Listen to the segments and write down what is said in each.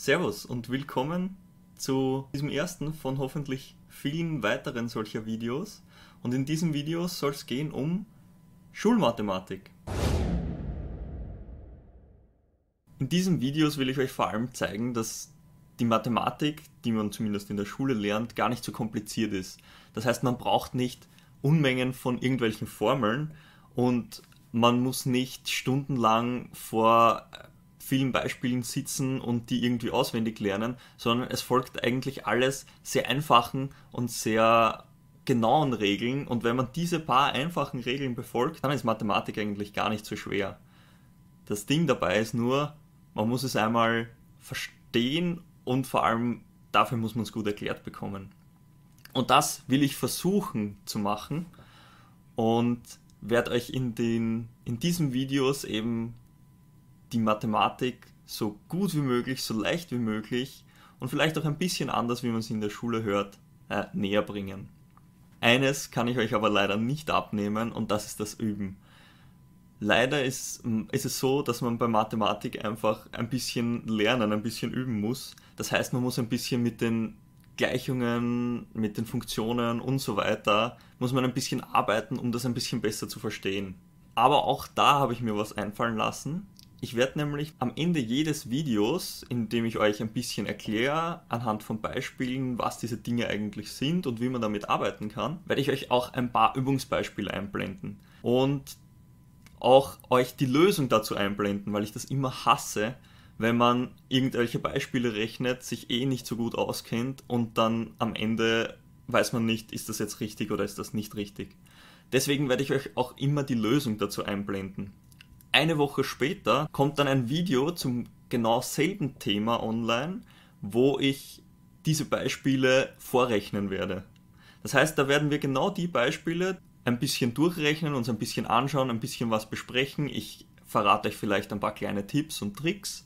Servus und willkommen zu diesem ersten von hoffentlich vielen weiteren solcher Videos. Und in diesem Video soll es gehen um Schulmathematik. In diesen Videos will ich euch vor allem zeigen, dass die Mathematik, die man zumindest in der Schule lernt, gar nicht so kompliziert ist. Das heißt, man braucht nicht Unmengen von irgendwelchen Formeln und man muss nicht stundenlang vor vielen Beispielen sitzen und die irgendwie auswendig lernen, sondern es folgt eigentlich alles sehr einfachen und sehr genauen Regeln. Und wenn man diese paar einfachen Regeln befolgt, dann ist Mathematik eigentlich gar nicht so schwer. Das Ding dabei ist nur, man muss es einmal verstehen und vor allem dafür muss man es gut erklärt bekommen. Und das will ich versuchen zu machen und werde euch in den in diesen Videos eben die Mathematik so gut wie möglich, so leicht wie möglich und vielleicht auch ein bisschen anders, wie man sie in der Schule hört, äh, näher bringen. Eines kann ich euch aber leider nicht abnehmen und das ist das Üben. Leider ist, ist es so, dass man bei Mathematik einfach ein bisschen lernen, ein bisschen üben muss. Das heißt, man muss ein bisschen mit den Gleichungen, mit den Funktionen und so weiter, muss man ein bisschen arbeiten, um das ein bisschen besser zu verstehen. Aber auch da habe ich mir was einfallen lassen. Ich werde nämlich am Ende jedes Videos, in dem ich euch ein bisschen erkläre, anhand von Beispielen, was diese Dinge eigentlich sind und wie man damit arbeiten kann, werde ich euch auch ein paar Übungsbeispiele einblenden. Und auch euch die Lösung dazu einblenden, weil ich das immer hasse, wenn man irgendwelche Beispiele rechnet, sich eh nicht so gut auskennt und dann am Ende weiß man nicht, ist das jetzt richtig oder ist das nicht richtig. Deswegen werde ich euch auch immer die Lösung dazu einblenden eine Woche später kommt dann ein Video zum genau selben Thema online, wo ich diese Beispiele vorrechnen werde. Das heißt, da werden wir genau die Beispiele ein bisschen durchrechnen, uns ein bisschen anschauen, ein bisschen was besprechen. Ich verrate euch vielleicht ein paar kleine Tipps und Tricks,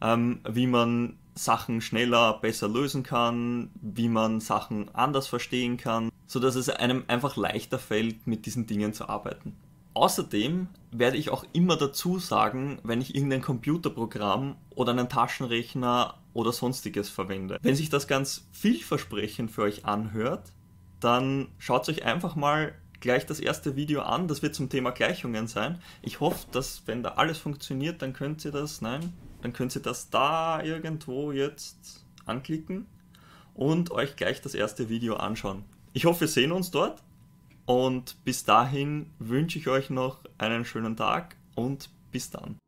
ähm, wie man Sachen schneller, besser lösen kann, wie man Sachen anders verstehen kann, sodass es einem einfach leichter fällt, mit diesen Dingen zu arbeiten. Außerdem werde ich auch immer dazu sagen, wenn ich irgendein Computerprogramm oder einen Taschenrechner oder sonstiges verwende. Wenn sich das ganz vielversprechend für euch anhört, dann schaut euch einfach mal gleich das erste Video an. Das wird zum Thema Gleichungen sein. Ich hoffe, dass wenn da alles funktioniert, dann könnt ihr das, nein, dann könnt ihr das da irgendwo jetzt anklicken und euch gleich das erste Video anschauen. Ich hoffe, wir sehen uns dort. Und bis dahin wünsche ich euch noch einen schönen Tag und bis dann.